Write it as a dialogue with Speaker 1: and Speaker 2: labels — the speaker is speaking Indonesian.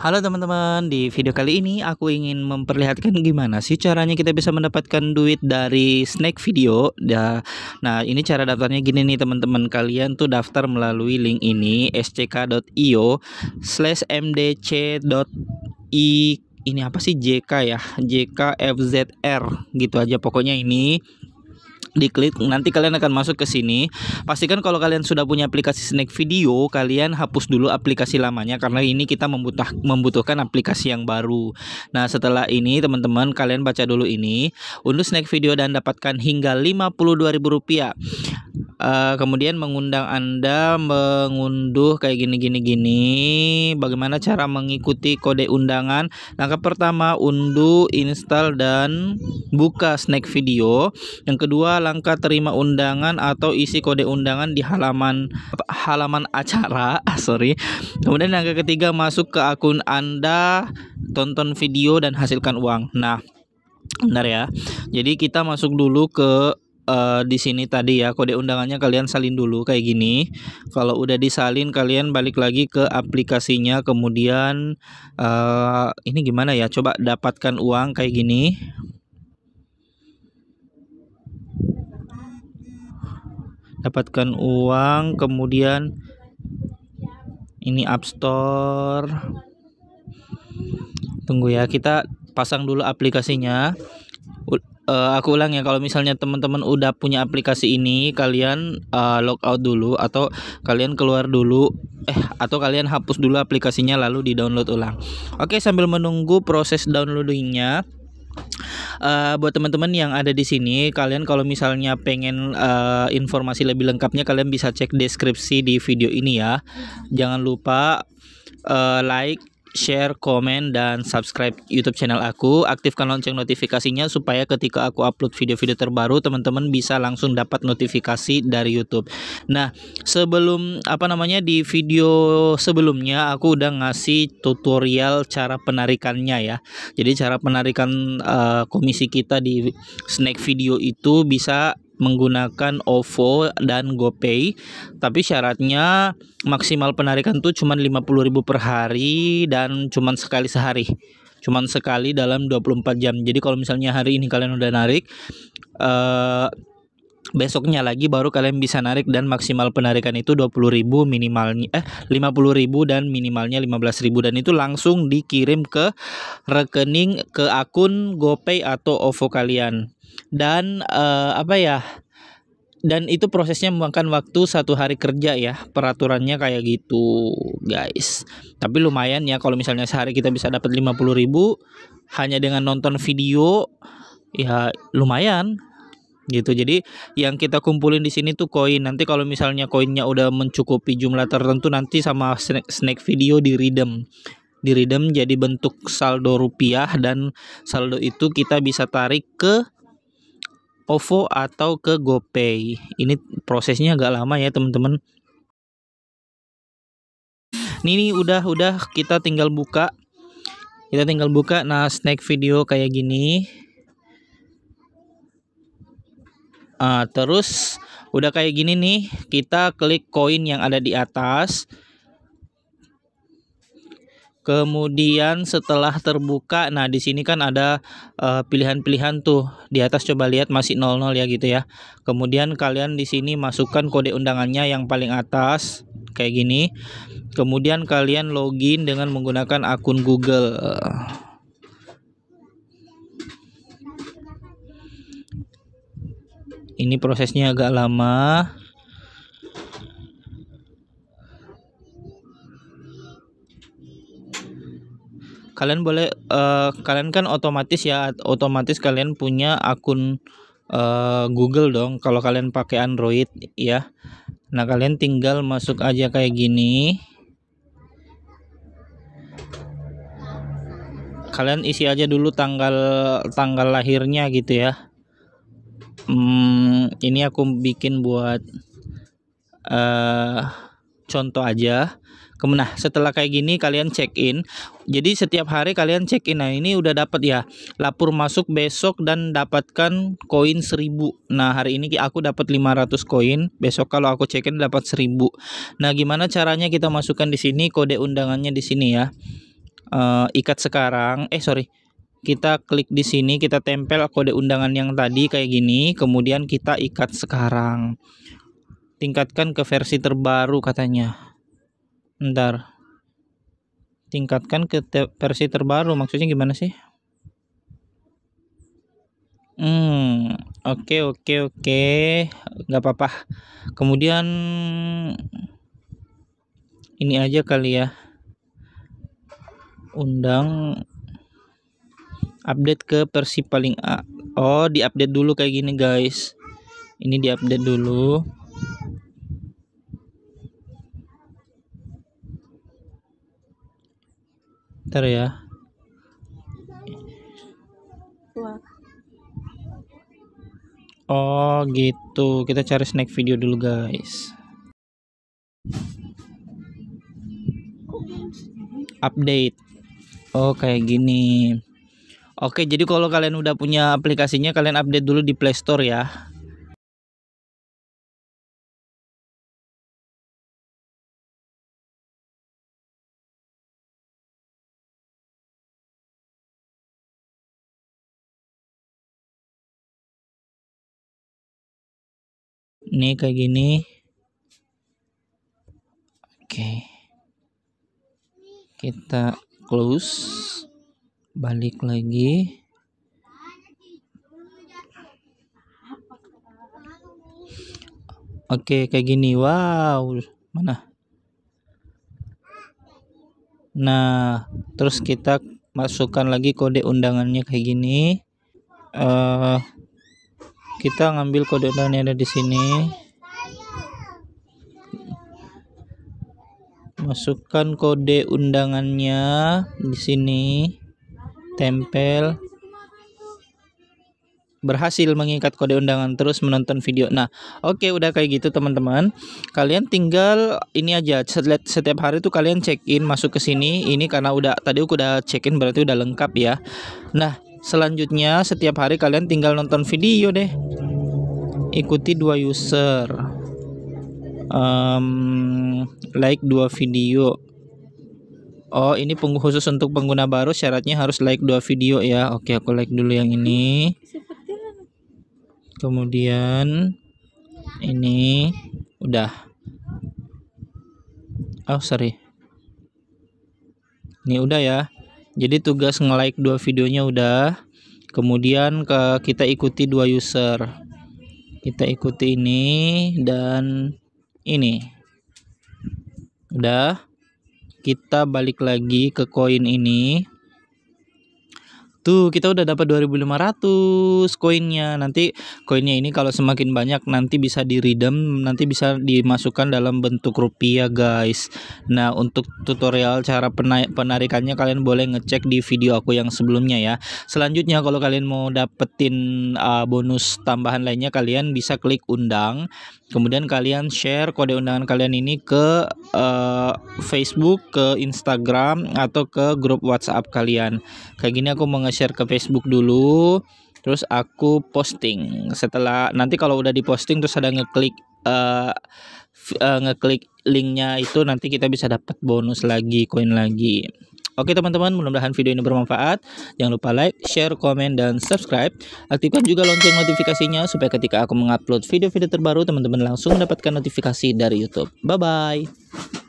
Speaker 1: Halo teman-teman, di video kali ini aku ingin memperlihatkan gimana sih caranya kita bisa mendapatkan duit dari snack video. Ya, nah, ini cara daftarnya gini nih teman-teman. Kalian tuh daftar melalui link ini sck.io slash mdc.i ini apa sih JK ya? JKFZR gitu aja pokoknya ini diklik nanti kalian akan masuk ke sini pastikan kalau kalian sudah punya aplikasi snack Video kalian hapus dulu aplikasi lamanya karena ini kita membutuh membutuhkan aplikasi yang baru nah setelah ini teman-teman kalian baca dulu ini unduh snack Video dan dapatkan hingga 52.000 rupiah uh, kemudian mengundang Anda mengunduh kayak gini gini gini bagaimana cara mengikuti kode undangan langkah pertama unduh install dan buka snack video yang kedua langkah terima undangan atau isi kode undangan di halaman halaman acara sorry kemudian langkah ketiga masuk ke akun Anda tonton video dan hasilkan uang nah benar ya. Jadi kita masuk dulu ke uh, di sini tadi ya kode undangannya kalian salin dulu kayak gini. Kalau udah disalin kalian balik lagi ke aplikasinya kemudian uh, ini gimana ya? Coba dapatkan uang kayak gini. Dapatkan uang kemudian ini App Store. Tunggu ya, kita pasang dulu aplikasinya uh, aku ulang ya kalau misalnya teman-teman udah punya aplikasi ini kalian uh, eh, logout dulu atau kalian keluar dulu eh atau kalian hapus dulu aplikasinya lalu di-download ulang. Oke, sambil menunggu proses downloadingnya Uh, buat teman-teman yang ada di sini, kalian kalau misalnya pengen uh, informasi lebih lengkapnya, kalian bisa cek deskripsi di video ini ya. Jangan lupa uh, like, share, komen, dan subscribe YouTube channel aku. Aktifkan lonceng notifikasinya supaya ketika aku upload video-video terbaru, teman-teman bisa langsung dapat notifikasi dari YouTube. Nah, sebelum apa namanya di video sebelumnya aku udah ngasih tutorial cara penarikannya ya. Jadi cara penarikan uh, komisi kita di snack video itu bisa menggunakan OVO dan GoPay tapi syaratnya maksimal penarikan tuh cuma 50.000 per hari dan cuma sekali sehari cuma sekali dalam 24 jam jadi kalau misalnya hari ini kalian udah narik eh uh, besoknya lagi baru kalian bisa narik dan maksimal penarikan itu 20.000 minimalnya eh 50.000 dan minimalnya 15.000 dan itu langsung dikirim ke rekening ke akun GoPay atau OVO kalian. Dan eh, apa ya? Dan itu prosesnya memakan waktu satu hari kerja ya Peraturannya kayak gitu guys Tapi lumayan ya kalau misalnya sehari kita bisa dapat 50.000 Hanya dengan nonton video Ya lumayan gitu. Jadi yang kita kumpulin di sini tuh koin. Nanti kalau misalnya koinnya udah mencukupi jumlah tertentu nanti sama snack, snack video di redeem. Di redeem jadi bentuk saldo rupiah dan saldo itu kita bisa tarik ke OVO atau ke GoPay. Ini prosesnya agak lama ya, teman-teman. ini udah udah kita tinggal buka. Kita tinggal buka nah snack video kayak gini. Uh, terus udah kayak gini nih, kita klik koin yang ada di atas. Kemudian setelah terbuka, nah di sini kan ada eh, pilihan-pilihan uh, tuh di atas coba lihat masih 00 ya gitu ya. Kemudian kalian di sini masukkan kode undangannya yang paling atas kayak gini. Kemudian kalian login dengan menggunakan akun Google. ini prosesnya agak lama kalian boleh uh, kalian kan otomatis ya otomatis kalian punya akun uh, Google dong kalau kalian pakai Android ya nah kalian tinggal masuk aja kayak gini kalian isi aja dulu tanggal tanggal lahirnya gitu ya hmm, ini aku bikin buat uh, contoh aja. Nah, setelah kayak gini kalian check in. Jadi setiap hari kalian check in. Nah, ini udah dapat ya. Lapor masuk besok dan dapatkan koin 1000. Nah, hari ini aku dapat 500 koin. Besok kalau aku check in dapat 1000. Nah, gimana caranya kita masukkan di sini kode undangannya di sini ya. Uh, ikat sekarang. Eh, sorry kita klik di sini, kita tempel kode undangan yang tadi kayak gini, kemudian kita ikat sekarang. Tingkatkan ke versi terbaru katanya. Ntar. Tingkatkan ke te versi terbaru, maksudnya gimana sih? Hmm, oke okay, oke okay, oke, okay. nggak apa-apa. Kemudian ini aja kali ya. Undang update ke versi paling A. Oh, diupdate dulu kayak gini, guys. Ini diupdate dulu. Ntar ya. Oh, gitu. Kita cari snack video dulu, guys. Update. Oh, kayak gini. Oke, jadi kalau kalian udah punya aplikasinya, kalian update dulu di Play Store ya. Ini kayak gini. Oke. Kita close balik lagi oke kayak gini wow mana nah terus kita masukkan lagi kode undangannya kayak gini uh, kita ngambil kode undangan yang ada di sini masukkan kode undangannya di sini tempel berhasil mengikat kode undangan terus menonton video. Nah, oke okay, udah kayak gitu teman-teman. Kalian tinggal ini aja setiap, hari tuh kalian check in masuk ke sini. Ini karena udah tadi aku udah check in berarti udah lengkap ya. Nah, selanjutnya setiap hari kalian tinggal nonton video deh. Ikuti dua user. Um, like dua video Oh, ini khusus untuk pengguna baru syaratnya harus like dua video ya. Oke, aku like dulu yang ini. Kemudian ini udah. Oh, sorry. Ini udah ya. Jadi tugas nge-like dua videonya udah. Kemudian ke kita ikuti dua user. Kita ikuti ini dan ini. Udah kita balik lagi ke koin ini Tuh, kita udah dapat 2500 koinnya. Nanti koinnya ini kalau semakin banyak nanti bisa di redeem, nanti bisa dimasukkan dalam bentuk rupiah, guys. Nah, untuk tutorial cara penarikannya kalian boleh ngecek di video aku yang sebelumnya ya. Selanjutnya kalau kalian mau dapetin uh, bonus tambahan lainnya kalian bisa klik undang. Kemudian kalian share kode undangan kalian ini ke uh, Facebook, ke Instagram atau ke grup WhatsApp kalian. Kayak gini aku mau nge-share ke Facebook dulu terus aku posting setelah nanti kalau udah diposting terus ada ngeklik uh, uh, ngeklik linknya itu nanti kita bisa dapat bonus lagi koin lagi Oke teman-teman, mudah-mudahan video ini bermanfaat. Jangan lupa like, share, komen, dan subscribe. Aktifkan juga lonceng notifikasinya supaya ketika aku mengupload video-video terbaru, teman-teman langsung mendapatkan notifikasi dari YouTube. Bye-bye.